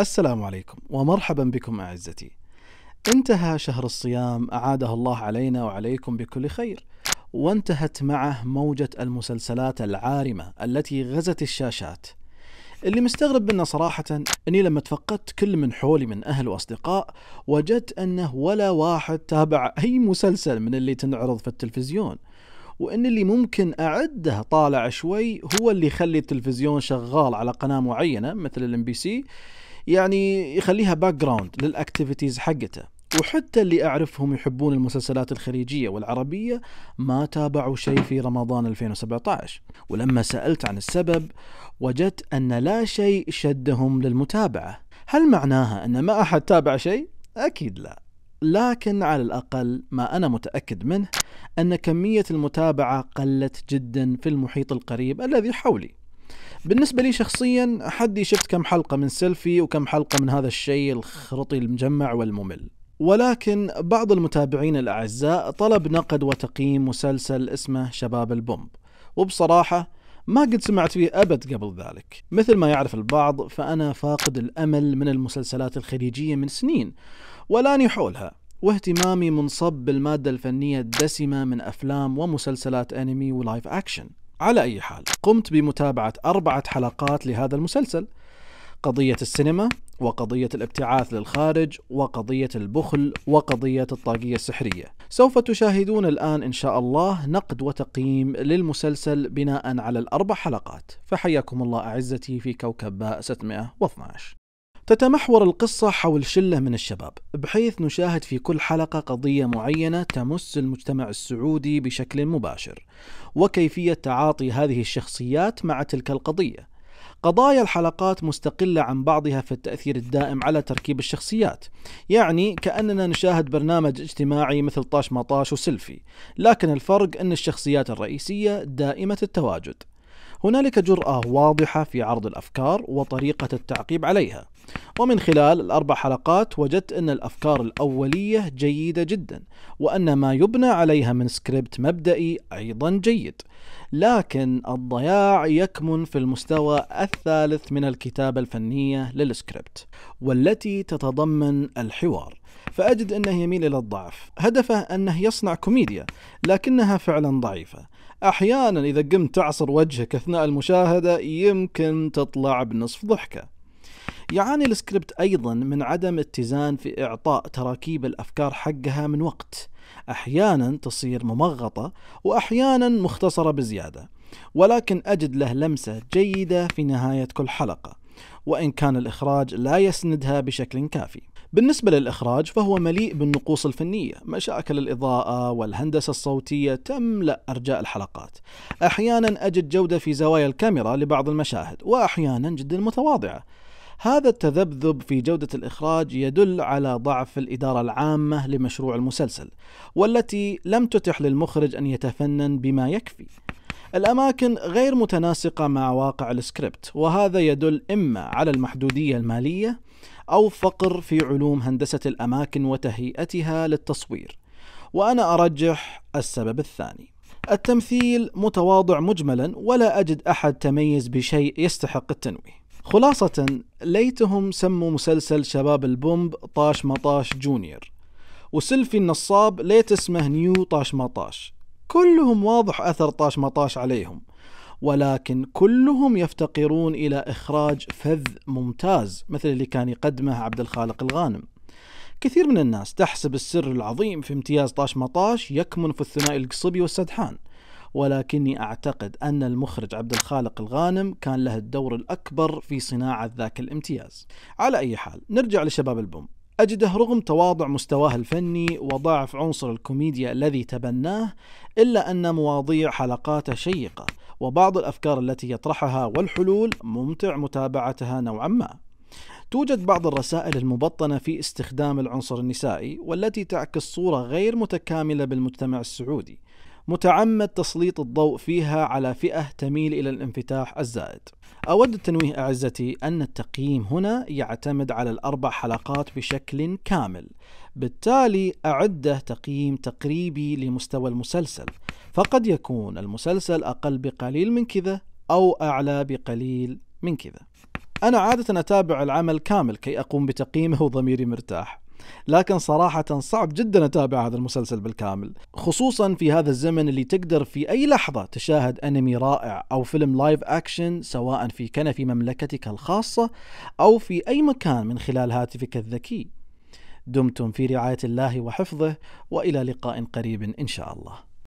السلام عليكم ومرحبا بكم اعزتي. انتهى شهر الصيام اعاده الله علينا وعليكم بكل خير، وانتهت معه موجه المسلسلات العارمه التي غزت الشاشات. اللي مستغرب منه صراحة أني لما تفقدت كل من حولي من أهل وأصدقاء وجدت أنه ولا واحد تابع أي مسلسل من اللي تنعرض في التلفزيون وان اللي ممكن اعده طالع شوي هو اللي يخلي التلفزيون شغال على قناه معينه مثل الام بي سي يعني يخليها باك جراوند للاكتيفيتيز حقته وحتى اللي اعرفهم يحبون المسلسلات الخليجيه والعربيه ما تابعوا شيء في رمضان 2017 ولما سالت عن السبب وجدت ان لا شيء شدهم للمتابعه هل معناها ان ما احد تابع شيء اكيد لا لكن على الأقل ما أنا متأكد منه أن كمية المتابعة قلت جدا في المحيط القريب الذي حولي بالنسبة لي شخصيا حدي شفت كم حلقة من سيلفي وكم حلقة من هذا الشيء الخرطي المجمع والممل ولكن بعض المتابعين الأعزاء طلب نقد وتقييم مسلسل اسمه شباب البومب وبصراحة ما قد سمعت فيه أبد قبل ذلك مثل ما يعرف البعض فأنا فاقد الأمل من المسلسلات الخليجية من سنين ولاني حولها واهتمامي منصب بالمادة الفنية الدسمة من أفلام ومسلسلات أنمي ولايف أكشن على أي حال قمت بمتابعة أربعة حلقات لهذا المسلسل قضية السينما وقضية الابتعاث للخارج وقضية البخل وقضية الطاقية السحرية سوف تشاهدون الآن إن شاء الله نقد وتقييم للمسلسل بناء على الأربع حلقات فحياكم الله أعزتي في كوكب باء 612 تتمحور القصة حول شلة من الشباب بحيث نشاهد في كل حلقة قضية معينة تمس المجتمع السعودي بشكل مباشر وكيفية تعاطي هذه الشخصيات مع تلك القضية قضايا الحلقات مستقلة عن بعضها في التأثير الدائم على تركيب الشخصيات يعني كأننا نشاهد برنامج اجتماعي مثل طاش مطاش وسيلفي لكن الفرق أن الشخصيات الرئيسية دائمة التواجد هنالك جرأة واضحة في عرض الأفكار وطريقة التعقيب عليها ومن خلال الأربع حلقات وجدت أن الأفكار الأولية جيدة جدا وأن ما يبنى عليها من سكريبت مبدئي أيضا جيد لكن الضياع يكمن في المستوى الثالث من الكتابة الفنية للسكريبت والتي تتضمن الحوار فأجد أنه يميل إلى الضعف هدفه أنه يصنع كوميديا لكنها فعلا ضعيفة أحيانا إذا قمت تعصر وجهك أثناء المشاهدة يمكن تطلع بنصف ضحكة يعاني السكريبت أيضا من عدم اتزان في إعطاء تراكيب الأفكار حقها من وقت أحيانا تصير ممغطة وأحيانا مختصرة بزيادة ولكن أجد له لمسة جيدة في نهاية كل حلقة وإن كان الإخراج لا يسندها بشكل كافي بالنسبة للإخراج فهو مليء بالنقوص الفنية مشاكل الإضاءة والهندسة الصوتية تملأ أرجاء الحلقات أحيانا أجد جودة في زوايا الكاميرا لبعض المشاهد وأحيانا جدا متواضعة هذا التذبذب في جودة الإخراج يدل على ضعف الإدارة العامة لمشروع المسلسل والتي لم تتح للمخرج أن يتفنن بما يكفي الأماكن غير متناسقة مع واقع السكريبت وهذا يدل إما على المحدودية المالية أو فقر في علوم هندسة الأماكن وتهيئتها للتصوير وأنا أرجح السبب الثاني التمثيل متواضع مجملا ولا أجد أحد تميز بشيء يستحق التنويه خلاصة ليتهم سموا مسلسل شباب البومب طاش مطاش جونيور وسلفي النصاب ليت اسمه نيو طاش مطاش كلهم واضح أثر طاش مطاش عليهم ولكن كلهم يفتقرون إلى إخراج فذ ممتاز مثل اللي كان يقدمه عبد الخالق الغانم كثير من الناس تحسب السر العظيم في امتياز طاش مطاش يكمن في الثنائي القصبي والسدحان ولكني أعتقد أن المخرج عبد الخالق الغانم كان له الدور الأكبر في صناعة ذاك الامتياز على أي حال نرجع لشباب البوم أجده رغم تواضع مستواه الفني وضعف عنصر الكوميديا الذي تبناه إلا أن مواضيع حلقاته شيقة وبعض الأفكار التي يطرحها والحلول ممتع متابعتها نوعا ما توجد بعض الرسائل المبطنة في استخدام العنصر النسائي والتي تعكس صورة غير متكاملة بالمجتمع السعودي متعمد تسليط الضوء فيها على فئة تميل إلى الانفتاح الزائد. أود التنويه أعزتي أن التقييم هنا يعتمد على الأربع حلقات بشكل كامل بالتالي أعده تقييم تقريبي لمستوى المسلسل فقد يكون المسلسل أقل بقليل من كذا أو أعلى بقليل من كذا أنا عادة أتابع العمل كامل كي أقوم بتقييمه وضميري مرتاح لكن صراحة صعب جدا أتابع هذا المسلسل بالكامل خصوصا في هذا الزمن اللي تقدر في أي لحظة تشاهد أنمي رائع أو فيلم لايف أكشن سواء في كنف مملكتك الخاصة أو في أي مكان من خلال هاتفك الذكي دمتم في رعاية الله وحفظه وإلى لقاء قريب إن شاء الله